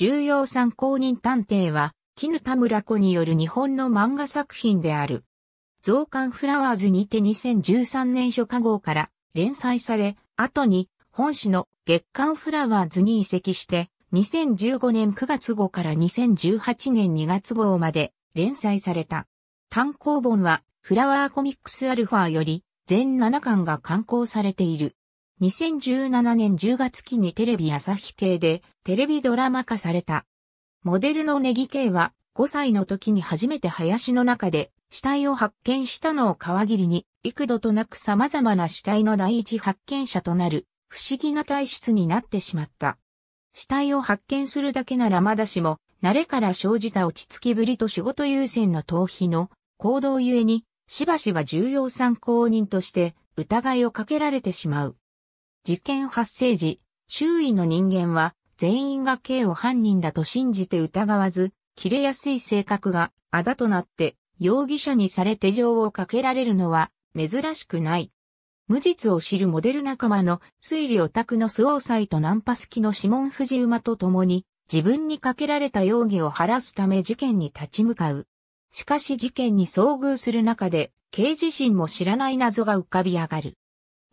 重要参考人探偵は、絹田村子による日本の漫画作品である。増刊フラワーズにて2013年初夏号から連載され、後に本誌の月刊フラワーズに移籍して、2015年9月号から2018年2月号まで連載された。単行本はフラワーコミックスアルファより全7巻が刊行されている。2017年10月期にテレビ朝日系でテレビドラマ化された。モデルのネギ系は5歳の時に初めて林の中で死体を発見したのを皮切りに幾度となく様々な死体の第一発見者となる不思議な体質になってしまった。死体を発見するだけならまだしも慣れから生じた落ち着きぶりと仕事優先の逃避の行動ゆえにしばしば重要参考人として疑いをかけられてしまう。事件発生時、周囲の人間は全員が K を犯人だと信じて疑わず、切れやすい性格があだとなって容疑者にされ手錠をかけられるのは珍しくない。無実を知るモデル仲間の推理オタクのスオーサイとナンパ好きの指紋藤馬と共に自分にかけられた容疑を晴らすため事件に立ち向かう。しかし事件に遭遇する中で、刑自身も知らない謎が浮かび上がる。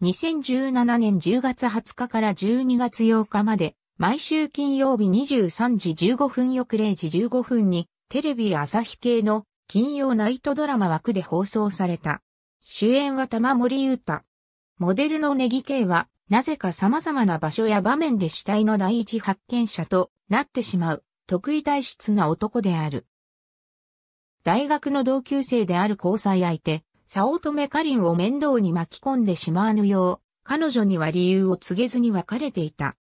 2017年10月20日から12月8日まで、毎週金曜日23時15分翌0時15分に、テレビ朝日系の金曜ナイトドラマ枠で放送された。主演は玉森裕太。モデルのネギ系は、なぜか様々な場所や場面で死体の第一発見者となってしまう、得意体質な男である。大学の同級生である交際相手、早乙女カリンを面倒に巻き込んでしまわぬよう、彼女には理由を告げずに別れていた。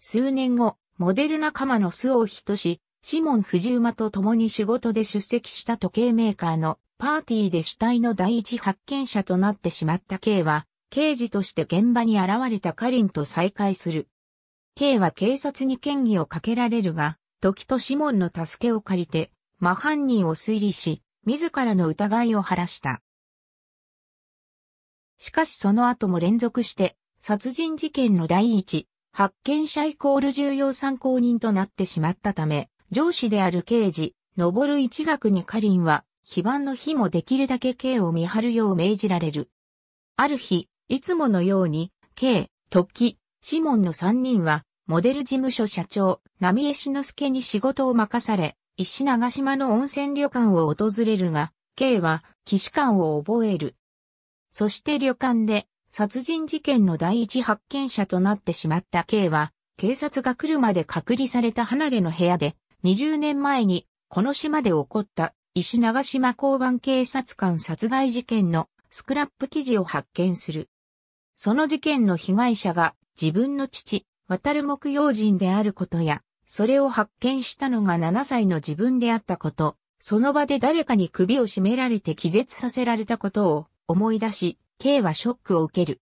数年後、モデル仲間の巣を人し、シモン・藤馬と共に仕事で出席した時計メーカーのパーティーで死体の第一発見者となってしまった K は、刑事として現場に現れたカリンと再会する。K は警察に嫌疑をかけられるが、時とシモンの助けを借りて、真犯人を推理し、自らの疑いを晴らした。しかしその後も連続して、殺人事件の第一、発見者イコール重要参考人となってしまったため、上司である刑事、登る一学にカリンは、非番の日もできるだけ刑を見張るよう命じられる。ある日、いつものように、刑、突起、シモンの三人は、モデル事務所社長、波江志之助に仕事を任され、石長島の温泉旅館を訪れるが、K は、騎士官を覚える。そして旅館で、殺人事件の第一発見者となってしまった K は、警察が来るまで隔離された離れの部屋で、20年前に、この島で起こった、石長島交番警察官殺害事件のスクラップ記事を発見する。その事件の被害者が自分の父、渡る木用人であることや、それを発見したのが7歳の自分であったこと、その場で誰かに首を絞められて気絶させられたことを思い出し、K はショックを受ける。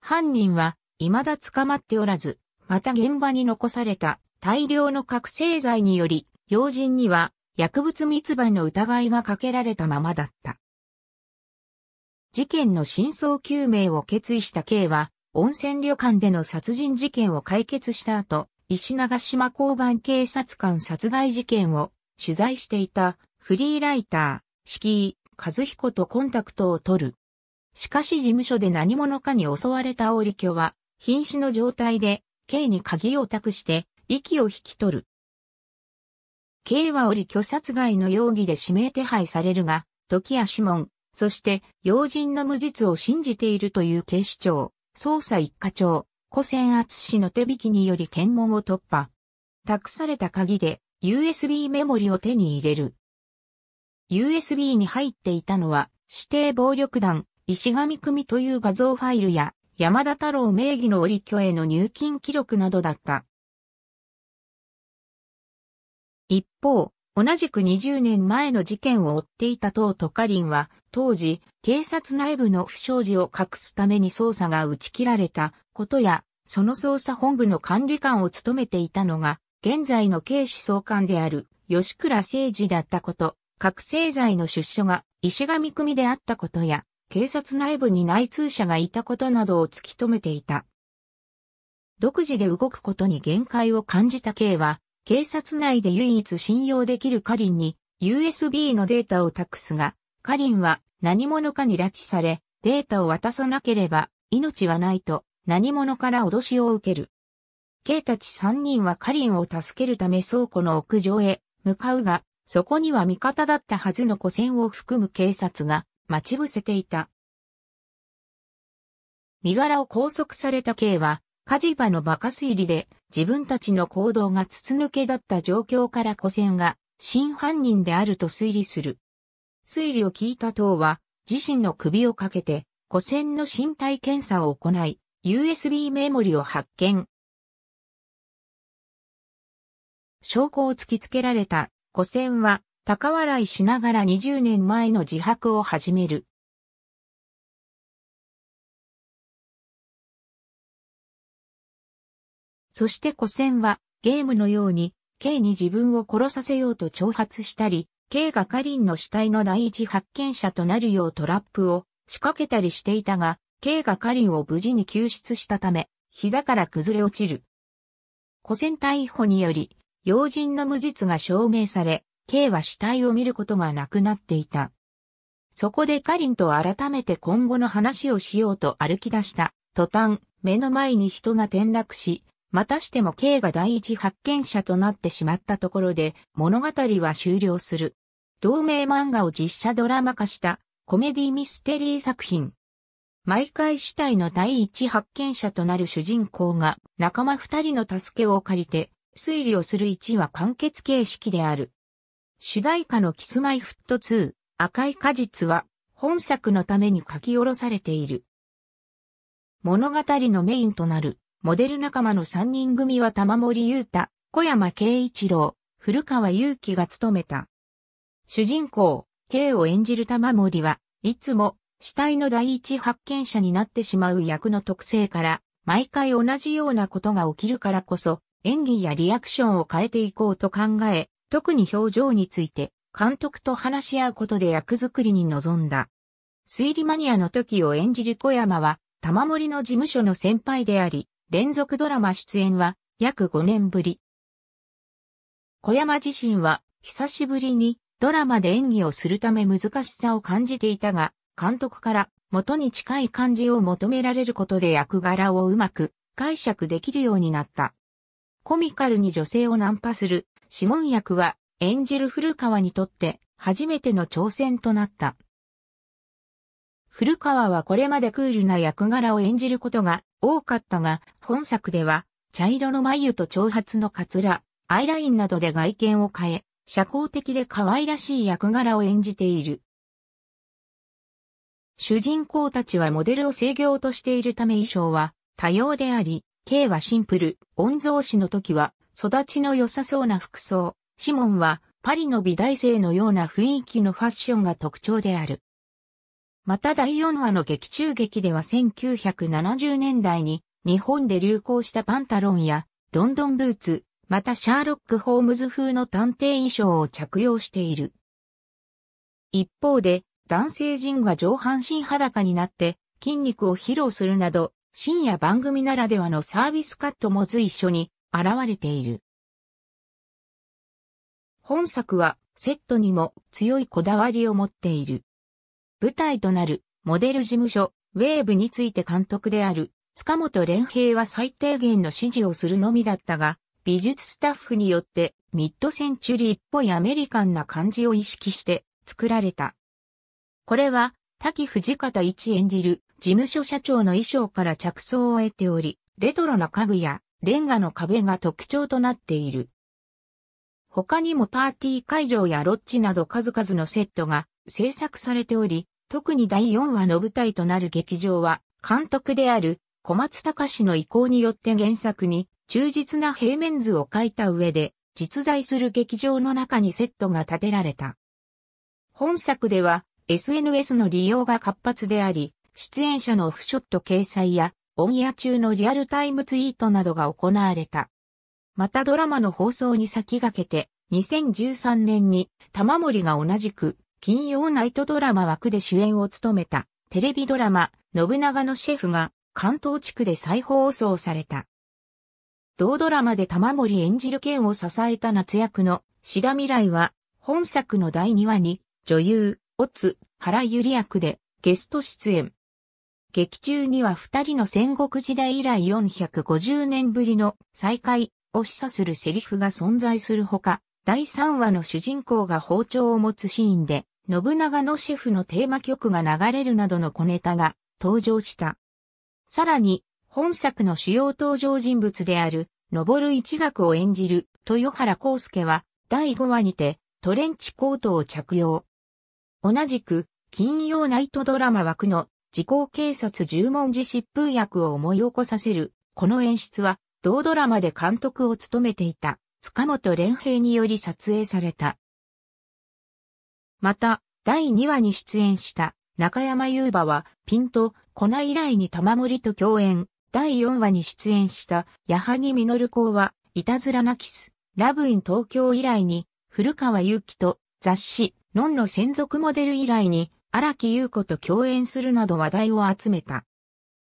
犯人は未だ捕まっておらず、また現場に残された大量の覚醒剤により、要人には薬物密売の疑いがかけられたままだった。事件の真相究明を決意した K は、温泉旅館での殺人事件を解決した後、石長島交番警察官殺害事件を取材していたフリーライター、敷季和彦とコンタクトを取る。しかし事務所で何者かに襲われた織京は、瀕死の状態で、K に鍵を託して、息を引き取る。K は織虚殺害の容疑で指名手配されるが、時や指紋、そして、要人の無実を信じているという警視庁。捜査一課長、古戦厚氏の手引きにより検問を突破。託された鍵で USB メモリを手に入れる。USB に入っていたのは指定暴力団石上組という画像ファイルや山田太郎名義の折居への入金記録などだった。一方、同じく20年前の事件を追っていた党トカリンは、当時、警察内部の不祥事を隠すために捜査が打ち切られたことや、その捜査本部の管理官を務めていたのが、現在の警視総監である吉倉誠二だったこと、覚醒剤の出所が石上組であったことや、警察内部に内通者がいたことなどを突き止めていた。独自で動くことに限界を感じた刑は、警察内で唯一信用できるカリンに USB のデータを託すが、カリンは何者かに拉致され、データを渡さなければ命はないと何者から脅しを受ける。K たち3人はカリンを助けるため倉庫の屋上へ向かうが、そこには味方だったはずの古戦を含む警察が待ち伏せていた。身柄を拘束された K は、火事場のバカ推理で自分たちの行動が筒抜けだった状況から古戦が真犯人であると推理する。推理を聞いた党は自身の首をかけて古戦の身体検査を行い、USB メモリを発見。証拠を突きつけられた古戦は高笑いしながら20年前の自白を始める。そして古戦は、ゲームのように、K に自分を殺させようと挑発したり、K がカリンの死体の第一発見者となるようトラップを仕掛けたりしていたが、K がカリンを無事に救出したため、膝から崩れ落ちる。古戦逮捕により、要人の無実が証明され、K は死体を見ることがなくなっていた。そこでカリンと改めて今後の話をしようと歩き出した。途端、目の前に人が転落し、またしても K が第一発見者となってしまったところで物語は終了する。同名漫画を実写ドラマ化したコメディミステリー作品。毎回死体の第一発見者となる主人公が仲間二人の助けを借りて推理をする1は完結形式である。主題歌のキスマイフット2赤い果実は本作のために書き下ろされている。物語のメインとなるモデル仲間の3人組は玉森裕太、小山慶一郎、古川祐希が務めた。主人公、K を演じる玉森はいつも死体の第一発見者になってしまう役の特性から、毎回同じようなことが起きるからこそ、演技やリアクションを変えていこうと考え、特に表情について、監督と話し合うことで役作りに臨んだ。推理マニアの時を演じる小山は、玉森の事務所の先輩であり、連続ドラマ出演は約5年ぶり。小山自身は久しぶりにドラマで演技をするため難しさを感じていたが、監督から元に近い感じを求められることで役柄をうまく解釈できるようになった。コミカルに女性をナンパする指紋役は演じる古川にとって初めての挑戦となった。古川はこれまでクールな役柄を演じることが多かったが、本作では、茶色の眉と長髪のカツラ、アイラインなどで外見を変え、社交的で可愛らしい役柄を演じている。主人公たちはモデルを制御としているため衣装は多様であり、K はシンプル、御曹司の時は育ちの良さそうな服装、シモンはパリの美大生のような雰囲気のファッションが特徴である。また第4話の劇中劇では1970年代に日本で流行したパンタロンやロンドンブーツ、またシャーロック・ホームズ風の探偵衣装を着用している。一方で男性陣が上半身裸になって筋肉を披露するなど深夜番組ならではのサービスカットも随所に現れている。本作はセットにも強いこだわりを持っている。舞台となるモデル事務所、ウェーブについて監督である塚本連平は最低限の指示をするのみだったが、美術スタッフによってミッドセンチュリーっぽいアメリカンな感じを意識して作られた。これは滝藤方一演じる事務所社長の衣装から着想を得ており、レトロな家具やレンガの壁が特徴となっている。他にもパーティー会場やロッジなど数々のセットが制作されており、特に第4話の舞台となる劇場は、監督である小松隆の意向によって原作に忠実な平面図を描いた上で、実在する劇場の中にセットが建てられた。本作では SNS の利用が活発であり、出演者のオフショット掲載や、オンエア中のリアルタイムツイートなどが行われた。またドラマの放送に先駆けて、2013年に玉森が同じく金曜ナイトドラマ枠で主演を務めたテレビドラマ、信長のシェフが関東地区で再放送された。同ドラマで玉森演じる剣を支えた夏役の志田未来は、本作の第2話に、女優、オツ、原ゆり役で、ゲスト出演。劇中には二人の戦国時代以来450年ぶりの再会を示唆するセリフが存在するほか、第3話の主人公が包丁を持つシーンで、信長のシェフのテーマ曲が流れるなどの小ネタが登場した。さらに、本作の主要登場人物である、登る一学を演じる豊原康介は、第5話にて、トレンチコートを着用。同じく、金曜ナイトドラマ枠の、時効警察十文字疾風役を思い起こさせる、この演出は、同ドラマで監督を務めていた、塚本連平により撮影された。また、第2話に出演した中山優馬は、ピンと、粉以来に玉森と共演。第4話に出演した矢作実公は、いたずらなキス、ラブイン東京以来に、古川祐希と雑誌、ノンの専属モデル以来に、荒木優子と共演するなど話題を集めた。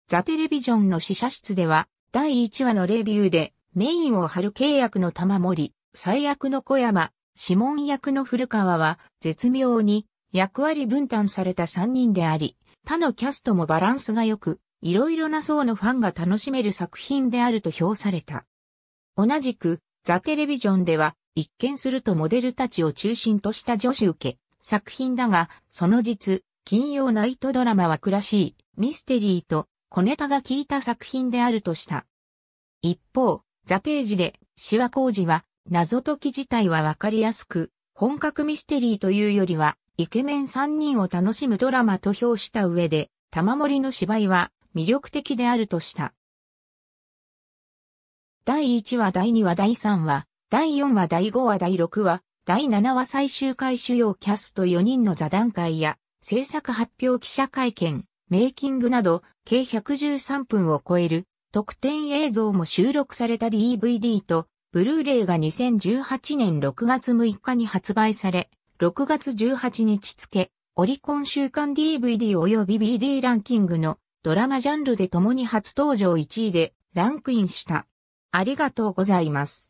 ザ・テレビジョンの試写室では、第1話のレビューで、メインを張る契約の玉森、最悪の小山、指紋役の古川は、絶妙に役割分担された3人であり、他のキャストもバランスが良く、いろいろな層のファンが楽しめる作品であると評された。同じく、ザ・テレビジョンでは、一見するとモデルたちを中心とした女子受け、作品だが、その実、金曜ナイトドラマは暮らしい、ミステリーと、小ネタが効いた作品であるとした。一方、ザページで、シワ工事は、謎解き自体はわかりやすく、本格ミステリーというよりは、イケメン3人を楽しむドラマと評した上で、玉森の芝居は魅力的であるとした。第1話第2話第3話、第4話第5話第6話、第7話最終回主要キャスト4人の座談会や、制作発表記者会見、メイキングなど、計113分を超える特典映像も収録された DVD と、ブルーレイが2018年6月6日に発売され、6月18日付、オリコン週間 DVD 及び BD ランキングのドラマジャンルで共に初登場1位でランクインした。ありがとうございます。